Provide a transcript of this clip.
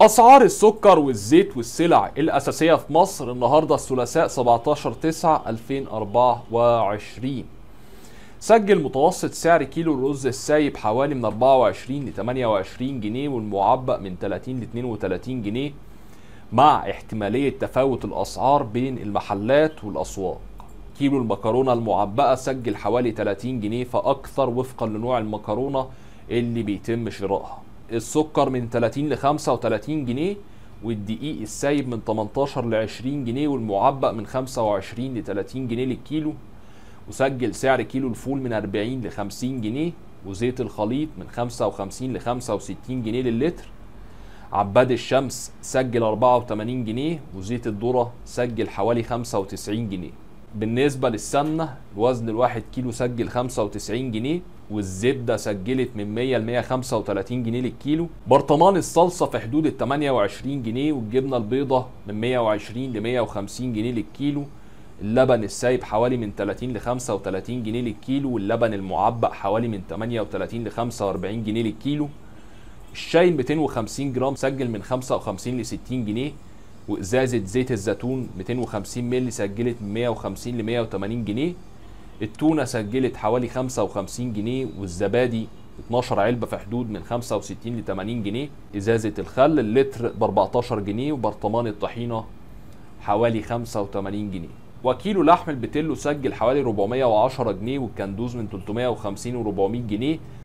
أسعار السكر والزيت والسلع الأساسية في مصر النهاردة الثلاثاء 17 9 2024 سجل متوسط سعر كيلو الرز السايب حوالي من 24 ل 28 جنيه والمعبأ من 30 ل 32 جنيه مع احتمالية تفاوت الأسعار بين المحلات والأسواق كيلو المكرونة المعبأة سجل حوالي 30 جنيه فأكثر وفقا لنوع المكرونة اللي بيتم شرائها السكر من 30 ل 35 جنيه والدقيق السايب من 18 ل 20 جنيه والمعبق من 25 ل 30 جنيه للكيلو وسجل سعر كيلو الفول من 40 ل 50 جنيه وزيت الخليط من 55 ل 65 جنيه للتر عباد الشمس سجل 84 جنيه وزيت الذرة سجل حوالي 95 جنيه بالنسبة للسمنة الوزن الواحد كيلو سجل 95 جنيه والزبدة سجلت من 100 ل 135 جنيه للكيلو برطمان الصلصة في حدود ال 28 جنيه والجبنة البيضة من 120 ل 150 جنيه للكيلو اللبن السايب حوالي من 30 ل 35 جنيه للكيلو واللبن المعبأ حوالي من 38 ل 45 جنيه للكيلو الشاي 250 جرام سجل من 55 ل 60 جنيه وازازه زيت الزيتون 250 مللي سجلت من 150 ل 180 جنيه التونه سجلت حوالي 55 جنيه والزبادي 12 علبه في حدود من 65 ل 80 جنيه ازازه الخل اللتر ب 14 جنيه وبرطمان الطحينه حوالي 85 جنيه وكيلو لحم البتلو سجل حوالي 410 جنيه والكندوز من 350 و 400 جنيه